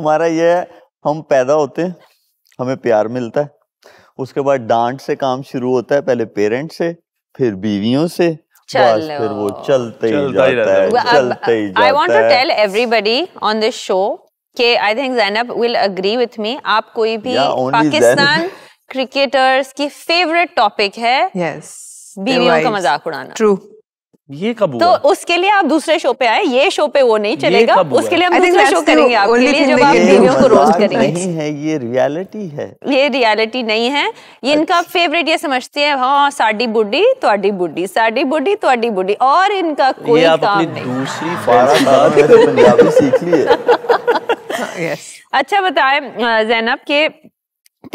हमारा ये है हम पैदा होते हैं हमें प्यार मिलता है उसके बाद डांट से काम शुरू होता है पहले पेरेंट्स से फिर बीवियों से बस फिर वो चलते ही जाता है चलते ही जाता है I want to tell everybody on this show के I think Zainab will agree with me आप कोई भी पाकिस्तान क्रिकेटर्स की फेवरेट टॉपिक है yes, बीवियों का मजाक उड़ाना ट्रू ये कब तो उसके लिए आप दूसरे शो पे आए ये शो पे वो नहीं चलेगा उसके लिए हम दूसरे शो करेंगे आपके लिए जब आप बीवियों को रोज करेंगे नहीं है ये रियलिटी है ये रियलिटी नहीं है ये इनका फेवरेट अच्छा। ये समझती है हाँ साडी बुढ़ी ਤੁਹਾਡੀ बुड्ढी साडी बुढ़ी ਤੁਹਾਡੀ बुड्ढी और इनका कोई काम नहीं दूसरी पंजाबी सीख ली है अच्छा बताए जैनब के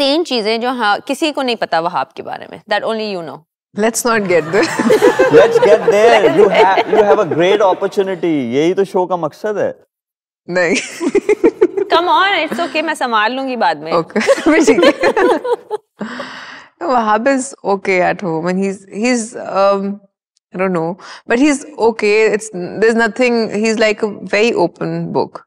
तीन चीजें जो हाँ किसी को नहीं पता वहाब के बारे में that only you know let's not get there let's get there you have you have a great opportunity यही तो शो का मकसद है नहीं कम ऑन इट्स ओके मैं संभाल लूंगी बाद में okay No, Wahab is okay at home, and he's he's um, I don't know, but he's okay. It's there's nothing. He's like a very open book.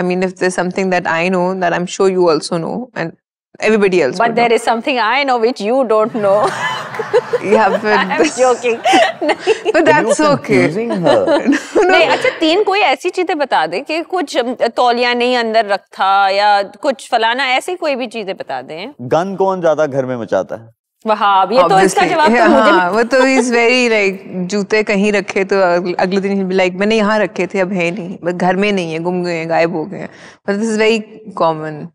I mean, if there's something that I know that I'm sure you also know, and everybody else. But there know. is something I know which you don't know. yeah, but I'm joking. but that's okay. no. अच्छा तीन कोई ऐसी चीजें बता दे कि कुछ तौलिया नहीं अंदर रखा या कुछ फलाना ऐसी कोई भी चीजें बता दें गन कौन ज्यादा घर में मचाता है वहाब ये तो इसका जवाब yeah, तो मुझे हाँ, वो तो इज वेरी लाइक जूते कहीं रखे तो अगले दिन ही लाइक मैंने यहाँ रखे थे अब है नहीं बट घर में नहीं है गुम गए हैं गायब हो गए but this is very common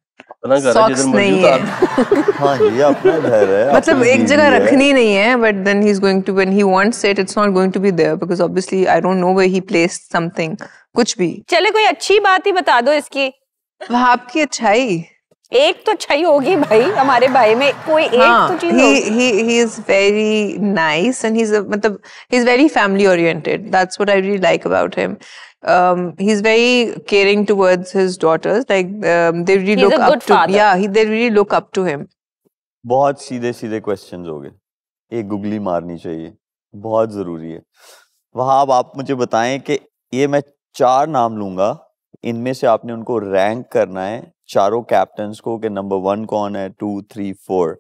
अपना घर जिधर मौजूद हाँ, ये अपना घर है मतलब एक जगह रखनी नहीं है but then he is going to when he wants it it's not going to be there because obviously I don't know where he placed something कुछ भी चले कोई अच्छी बात ही बता दो इसकी आपकी अच्छाई एक तो छई होगी भाई हमारे भाई में कोई एक हाँ, तो चीज he he he is very nice and he is मतलब he is very family oriented that's what I really like about him um, he is मतलब, um, very caring towards his daughters. Like um, they really he's look up to father. yeah, he, they really look up to him. बहुत सीधे सीधे questions हो गए एक googly मारनी चाहिए बहुत जरूरी है वहां अब आप मुझे बताएं कि ये मैं चार नाम लूंगा इनमें से आपने उनको रैंक करना है चारों कैप्टन को कि नंबर वन कौन है two three four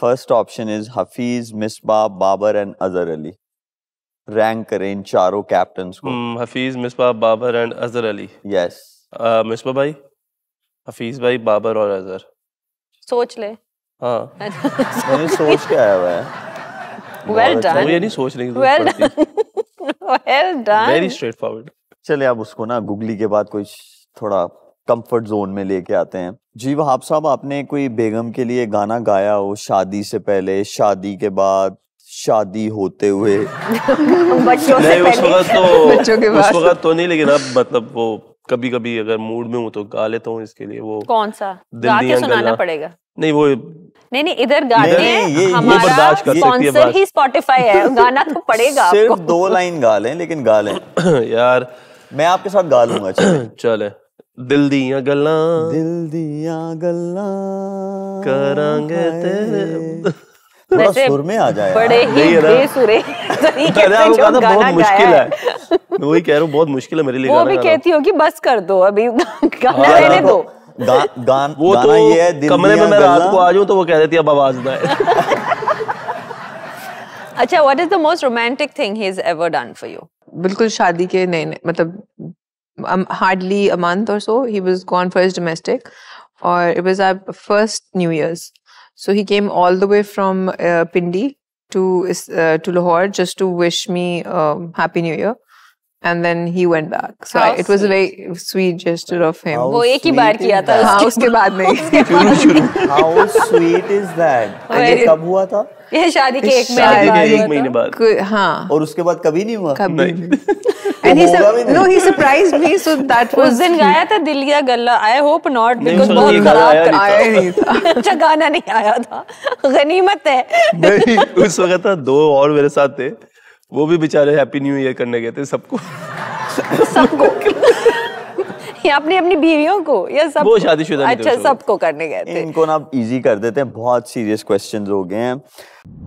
first option is Hafeez Misbah Babar and Azhar Ali rank करें इन चारों कैप्टन को हफीज मिसबा बाबर एंड अजहर अली यस मिसबा भाई हफीज भाई बाबर और अजहर सोच ले हाँ मैंने सोच क्या आया हुआ है वेल डन ये नहीं सोच रही well done well done very straightforward चले अब उसको ना गुगली के बाद कोई थोड़ा कंफर्ट जोन में लेके आते हैं जी वहाब साहब आपने कोई बेगम के लिए गाना गाया हो शादी से पहले शादी के बाद शादी होते हुए बच्चों से उस वक्त तो बच्चों के उस वक्त तो नहीं लेकिन अब मतलब वो कभी कभी अगर मूड में हूँ तो गा लेता हूँ इसके लिए वो कौन सा गा के सुनाना पड़ेगा नहीं वो नहीं नहीं इधर गाते हैं हमारा है ही स्पॉटिफाई है गाना तो पड़ेगा सिर्फ दो लाइन गा लें लेकिन गा लें यार मैं आपके साथ गा लूंगा चले दिल ਦੀਆਂ ਗੱਲਾਂ दिल ਦੀਆਂ ਗੱਲਾਂ करांगे तेरे थोड़ा सुर में आ जाए बड़े ही बेसुरे बहुत मुश्किल है मैं वही कह रहा हूँ बहुत मुश्किल है मेरे लिए वो भी कहती बस कर दो अभी गाना हाँ, दो गा, गान, वो तो ये है दिल कमरे में मैं रात को आ तो वो कह देती अब आवाज ना अच्छा what is the most romantic thing he ever done for you बिल्कुल शादी के नए मतलब um, hardly a month or so. He was gone for his domestic, or it was our first New Year's. So he came all the way from uh, Pindi to uh, to Lahore just to wish me um, Happy New Year. And then he went back so it was a very sweet gesture of him वो एक ही बार किया था हाँ उसके बाद नहीं शुरू शुरू हाउ स्वीट इज दैट ये कब हुआ था ये शादी के एक महीने बाद एक महीने बाद हाँ और उसके बाद कभी नहीं हुआ कभी and he no he surprise me so that was उस दिन गाया था दिल या गल्ला आई होप नॉट बिकॉज़ बहुत खराब आया नहीं था अच्छा गाना नहीं आया था गनीमत है नहीं उस वक्त तो दो और मेरे साथ थे वो भी बेचारे हैप्पी न्यू ईयर करने गए थे सबको सबको अपनी अपनी बीवियों को या सब वो शादीशुदा अच्छा सबको करने गए थे इनको ना इजी कर देते हैं बहुत सीरियस क्वेश्चंस हो गए हैं